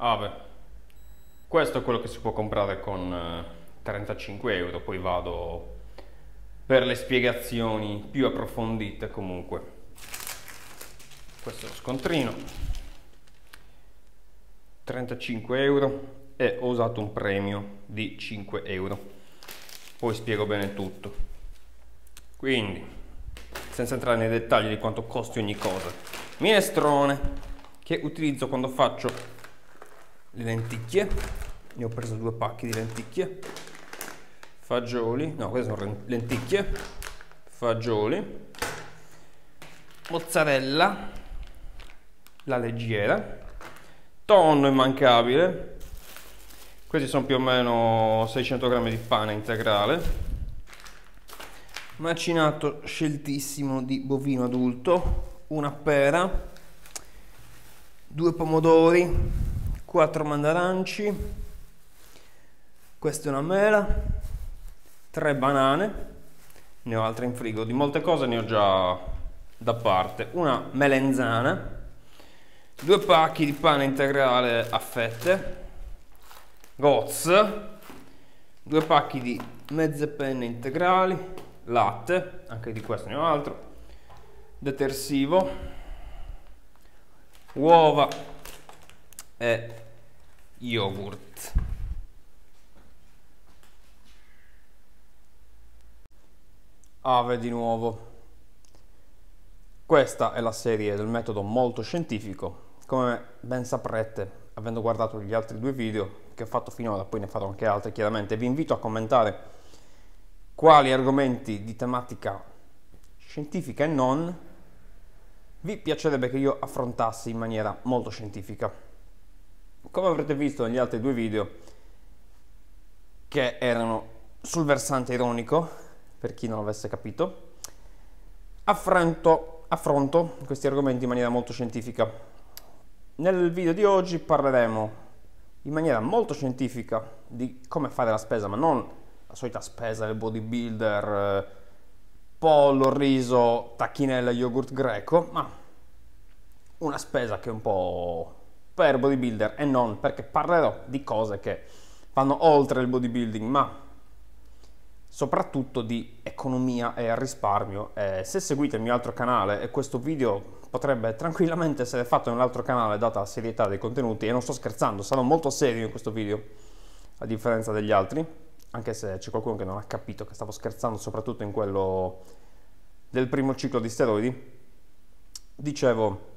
Ah beh. Questo è quello che si può comprare con 35 eh, euro, poi vado per le spiegazioni più approfondite comunque. Questo è lo scontrino. 35 euro e ho usato un premio di 5 euro. Poi spiego bene tutto. Quindi, senza entrare nei dettagli di quanto costi ogni cosa. Minestrone che utilizzo quando faccio le lenticchie, ne ho preso due pacchi di lenticchie, fagioli, no queste sono lenticchie, fagioli, mozzarella, la leggera, tonno immancabile, questi sono più o meno 600 grammi di pane integrale, macinato sceltissimo di bovino adulto, una pera, due pomodori, 4 mandaranci, questa è una mela, 3 banane, ne ho altre in frigo, di molte cose ne ho già da parte, una melenzana, due pacchi di pane integrale a fette, goz, due pacchi di mezze penne integrali, latte, anche di questo ne ho altro, detersivo, uova e yogurt. Ave di nuovo. Questa è la serie del metodo molto scientifico, come ben saprete avendo guardato gli altri due video che ho fatto finora, poi ne farò anche altri chiaramente, vi invito a commentare quali argomenti di tematica scientifica e non vi piacerebbe che io affrontassi in maniera molto scientifica come avrete visto negli altri due video che erano sul versante ironico per chi non avesse capito affronto, affronto questi argomenti in maniera molto scientifica nel video di oggi parleremo in maniera molto scientifica di come fare la spesa ma non la solita spesa del bodybuilder eh, pollo, riso, tacchinella, yogurt greco ma una spesa che è un po' per bodybuilder e non, perché parlerò di cose che vanno oltre il bodybuilding, ma soprattutto di economia e risparmio. E se seguite il mio altro canale e questo video potrebbe tranquillamente essere fatto in un altro canale data la serietà dei contenuti e non sto scherzando, sarò molto serio in questo video a differenza degli altri, anche se c'è qualcuno che non ha capito che stavo scherzando soprattutto in quello del primo ciclo di steroidi. Dicevo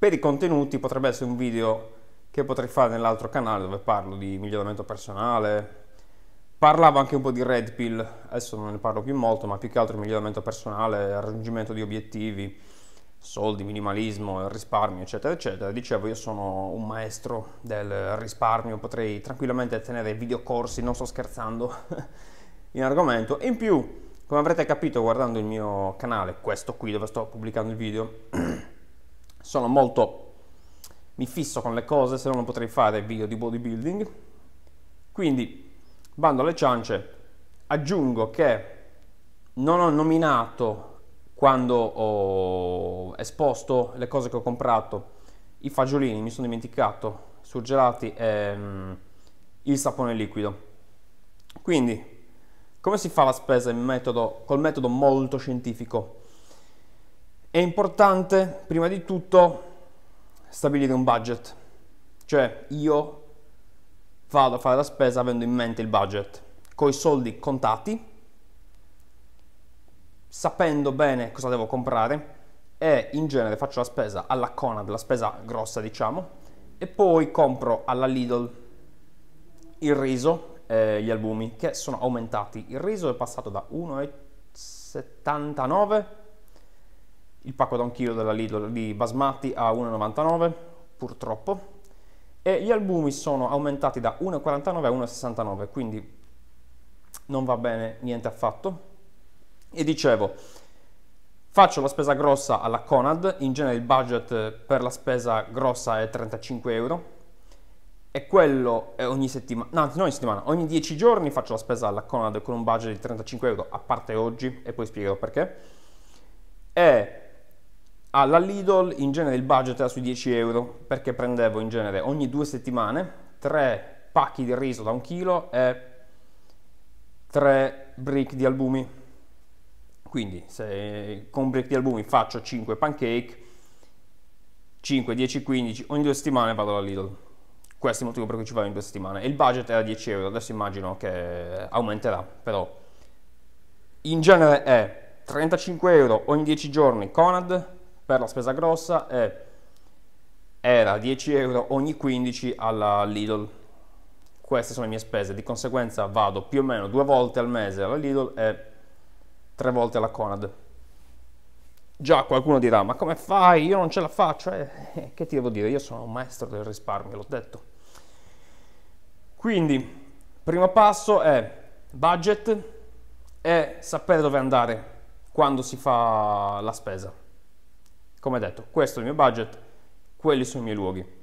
per i contenuti potrebbe essere un video che potrei fare nell'altro canale dove parlo di miglioramento personale. Parlavo anche un po' di red pill, adesso non ne parlo più molto, ma più che altro miglioramento personale, raggiungimento di obiettivi, soldi, minimalismo, risparmio, eccetera, eccetera. Dicevo, io sono un maestro del risparmio, potrei tranquillamente tenere videocorsi, non sto scherzando, in argomento. E in più, come avrete capito guardando il mio canale, questo qui dove sto pubblicando il video, sono molto mi fisso con le cose, se no non potrei fare video di bodybuilding. Quindi bando alle ciance, aggiungo che non ho nominato quando ho esposto le cose che ho comprato, i fagiolini, mi sono dimenticato, surgelati e um, il sapone liquido. Quindi come si fa la spesa metodo, col metodo molto scientifico? È importante, prima di tutto, stabilire un budget. Cioè, io vado a fare la spesa avendo in mente il budget, con i soldi contati, sapendo bene cosa devo comprare e in genere faccio la spesa alla Conad, la spesa grossa diciamo, e poi compro alla Lidl il riso e gli albumi che sono aumentati. Il riso è passato da 1,79 il pacco da un chilo della Lidl di basmati a 1,99 purtroppo e gli albumi sono aumentati da 1,49 a 1,69 quindi non va bene niente affatto e dicevo faccio la spesa grossa alla Conad in genere il budget per la spesa grossa è 35 euro e quello è ogni settimana, no, non ogni settimana, ogni 10 giorni faccio la spesa alla Conad con un budget di 35 euro, a parte oggi, e poi spiegherò perché. E alla Lidl in genere il budget era sui 10 euro perché prendevo in genere ogni due settimane 3 pacchi di riso da un chilo e 3 brick di albumi quindi se con brick di albumi faccio 5 pancake 5, 10, 15 ogni due settimane vado alla Lidl questo è il motivo per cui ci vado in due settimane il budget era 10 euro adesso immagino che aumenterà però in genere è 35 euro ogni 10 giorni Conad per la spesa grossa è, era 10 euro ogni 15 alla Lidl. Queste sono le mie spese, di conseguenza vado più o meno due volte al mese alla Lidl e tre volte alla Conad. Già qualcuno dirà, ma come fai? Io non ce la faccio. Eh, eh che ti devo dire? Io sono un maestro del risparmio, l'ho detto. Quindi, primo passo è budget e sapere dove andare quando si fa la spesa. Come detto, questo è il mio budget, quelli sono i miei luoghi.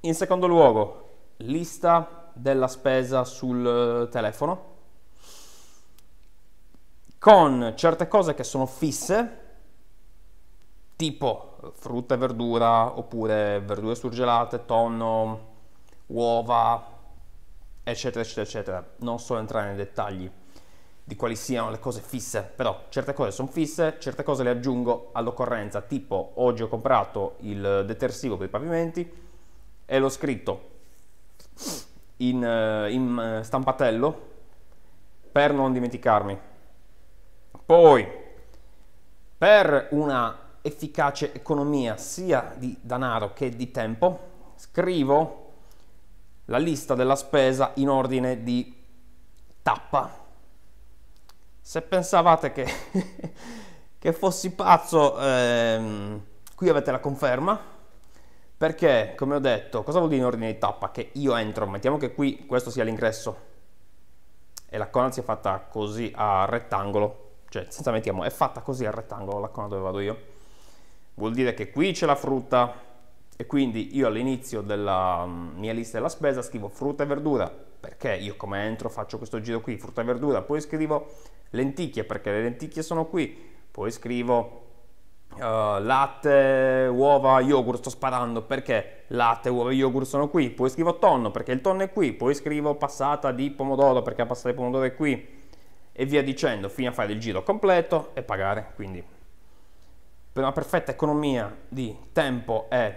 In secondo luogo, lista della spesa sul eh, telefono con certe cose che sono fisse, tipo eh, frutta e verdura, oppure verdure surgelate, tonno, uova, eccetera, eccetera, eccetera. Non so entrare nei dettagli di quali siano le cose fisse, però certe cose sono fisse, certe cose le aggiungo all'occorrenza, tipo oggi ho comprato il detersivo per i pavimenti e l'ho scritto in, eh, in eh, stampatello per non dimenticarmi. Poi, per una efficace economia sia di denaro che di tempo, scrivo la lista della spesa in ordine di tappa se pensavate che, che fossi pazzo, ehm, qui avete la conferma, perché, come ho detto, cosa vuol dire in ordine di tappa? Che io entro, mettiamo che qui questo sia l'ingresso, e la cona sia fatta così a rettangolo, cioè senza mettiamo, è fatta così a rettangolo la cona dove vado io, vuol dire che qui c'è la frutta, e quindi io all'inizio della mm, mia lista della spesa scrivo frutta e verdura, perché io come entro faccio questo giro qui, frutta e verdura, poi scrivo lenticchie perché le lenticchie sono qui, poi scrivo uh, latte, uova, yogurt, sto sparando perché latte, uova e yogurt sono qui, poi scrivo tonno perché il tonno è qui, poi scrivo passata di pomodoro perché la passata di pomodoro è qui e via dicendo fino a fare il giro completo e pagare, quindi per una perfetta economia di tempo e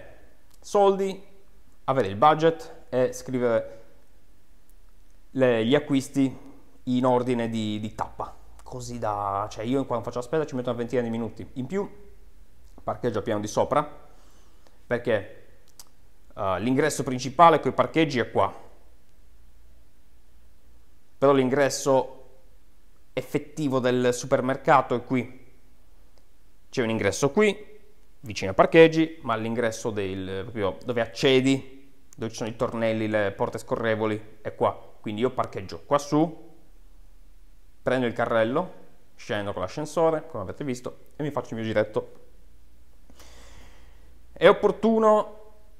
soldi avere il budget e scrivere le, gli acquisti in ordine di, di tappa, così da... cioè io quando faccio la spesa ci metto una ventina di minuti, in più parcheggio al piano di sopra, perché uh, l'ingresso principale con i parcheggi è qua, però l'ingresso effettivo del supermercato è qui, c'è un ingresso qui, vicino ai parcheggi, ma all'ingresso dove accedi, dove ci sono i tornelli, le porte scorrevoli, è qua. Quindi io parcheggio qua su, prendo il carrello, scendo con l'ascensore, come avete visto, e mi faccio il mio giretto. È opportuno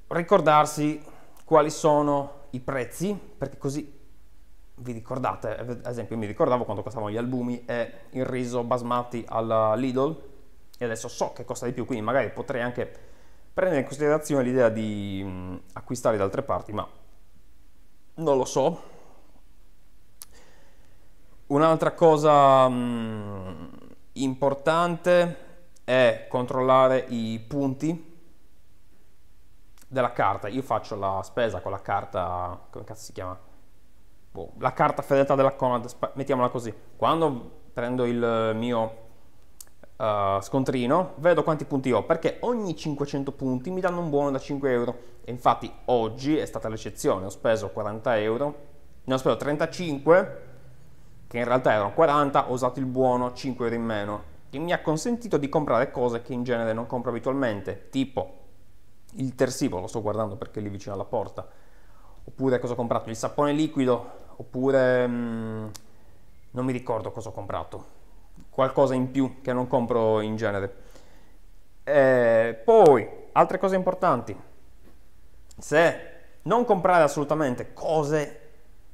ricordarsi quali sono i prezzi, perché così vi ricordate, ad esempio mi ricordavo quando costavano gli albumi e il riso basmati alla Lidl, e adesso so che costa di più, quindi magari potrei anche prendere in considerazione l'idea di mm, acquistare da altre parti, ma non lo so, Un'altra cosa mh, mm, importante è controllare i punti della carta. Io faccio la spesa con la carta, come cazzo si chiama? Boh, la carta fedeltà della Conad, mettiamola così. Quando prendo il mio Uh, scontrino, vedo quanti punti ho, perché ogni 500 punti mi danno un buono da 5 euro. E infatti oggi è stata l'eccezione, ho speso 40 euro, ne ho speso 35 che in realtà erano 40, ho usato il buono 5 euro in meno, che mi ha consentito di comprare cose che in genere non compro abitualmente, tipo il tersivo, lo sto guardando perché è lì vicino alla porta, oppure cosa ho comprato, il sapone liquido, oppure mh, mm, non mi ricordo cosa ho comprato, qualcosa in più che non compro in genere. E eh, poi, altre cose importanti, se non comprare assolutamente cose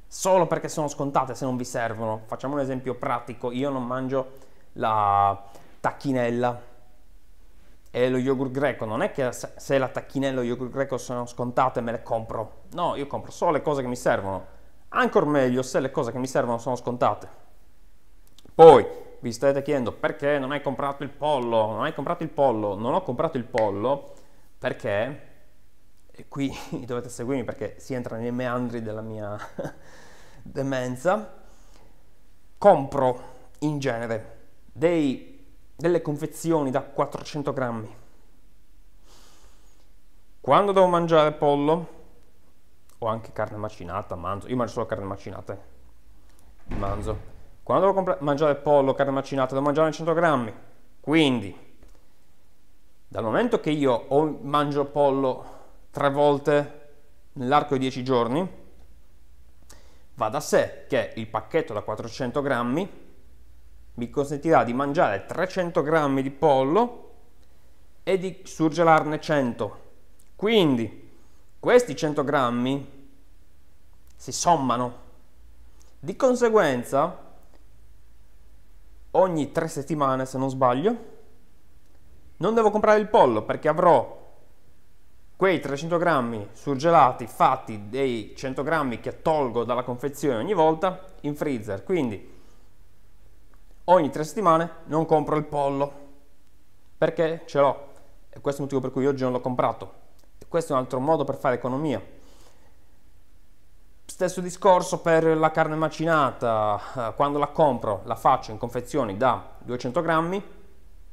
solo perché sono scontate se non vi servono. Facciamo un esempio pratico, io non mangio la tacchinella e lo yogurt greco, non è che se la tacchinella e lo yogurt greco sono scontate me le compro, no, io compro solo le cose che mi servono, ancora meglio se le cose che mi servono sono scontate. Poi vi state chiedendo perché non hai comprato il pollo, non hai comprato il pollo, non ho comprato il pollo perché qui dovete seguirmi perché si entra nei meandri della mia demenza, compro in genere dei, delle confezioni da 400 grammi. Quando devo mangiare pollo, o anche carne macinata, manzo, io mangio solo carne macinata, eh. manzo. Quando devo mangiare pollo, o carne macinata, devo mangiare 100 grammi. Quindi, dal momento che io mangio pollo tre volte nell'arco di 10 giorni, va da sé che il pacchetto da 400 grammi mi consentirà di mangiare 300 grammi di pollo e di surgelarne 100. Quindi questi 100 grammi si sommano. Di conseguenza, ogni tre settimane, se non sbaglio, non devo comprare il pollo perché avrò quei 300 grammi surgelati fatti dei 100 grammi che tolgo dalla confezione ogni volta in freezer quindi ogni tre settimane non compro il pollo perché ce l'ho e questo è il motivo per cui oggi non l'ho comprato questo è un altro modo per fare economia stesso discorso per la carne macinata eh, quando la compro la faccio in confezioni da 200 grammi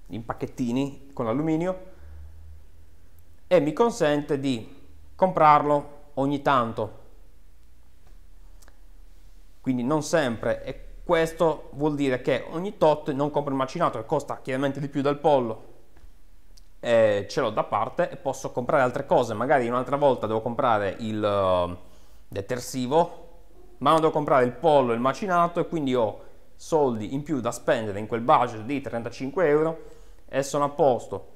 in pacchettini con l'alluminio e mi consente di comprarlo ogni tanto quindi non sempre e questo vuol dire che ogni tot non compro il macinato che costa chiaramente di più del pollo e ce l'ho da parte e posso comprare altre cose magari un'altra volta devo comprare il eh, detersivo ma non devo comprare il pollo e il macinato e quindi ho soldi in più da spendere in quel budget di 35 euro e sono a posto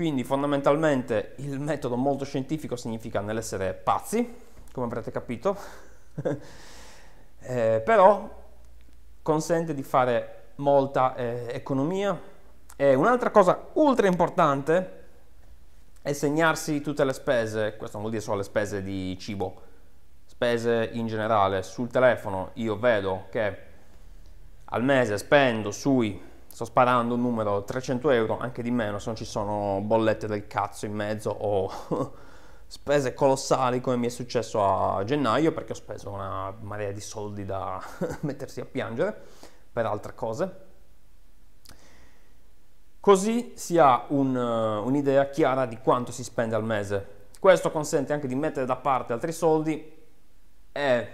quindi fondamentalmente il metodo molto scientifico significa nell'essere pazzi, come avrete capito, eh, però consente di fare molta eh, economia. E un'altra cosa ultra importante è segnarsi tutte le spese, questo non vuol dire solo le spese di cibo, spese in generale. Sul telefono io vedo che al mese spendo sui sto sparando un numero 300 euro, anche di meno se non ci sono bollette del cazzo in mezzo o spese colossali come mi è successo a gennaio perché ho speso una marea di soldi da mettersi a piangere per altre cose. Così si ha un, eh, un'idea chiara di quanto si spende al mese. Questo consente anche di mettere da parte altri soldi e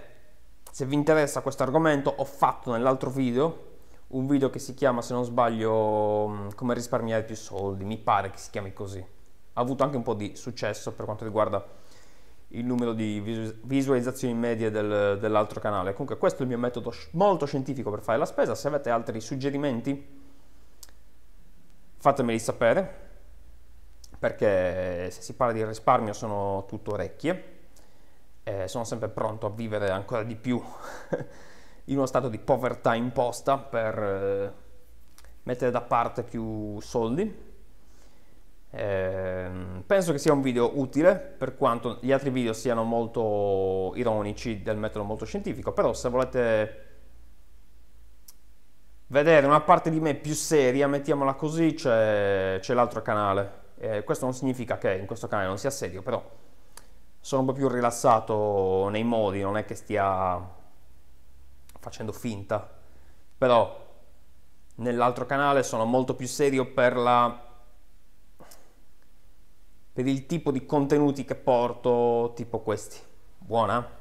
se vi interessa questo argomento ho fatto nell'altro video un video che si chiama, se non sbaglio, mm, come risparmiare più soldi, mi pare che si chiami così. Ha avuto anche un po' di successo per quanto riguarda il numero di visualizzazioni medie del, dell'altro canale. Comunque questo è il mio metodo molto scientifico per fare la spesa. Se avete altri suggerimenti fatemeli sapere perché se si parla di risparmio sono tutto orecchie. Eh, sono sempre pronto a vivere ancora di più in uno stato di povertà imposta per eh, mettere da parte più soldi. Eh, penso che sia un video utile per quanto gli altri video siano molto ironici del metodo molto scientifico, però se volete vedere una parte di me più seria, mettiamola così, c'è, l'altro canale. Eh, questo non significa che in questo canale non sia serio, però sono un po' più rilassato nei modi, non è che stia facendo finta, però nell'altro canale sono molto più serio per, la, per il tipo di contenuti che porto, tipo questi. Buona?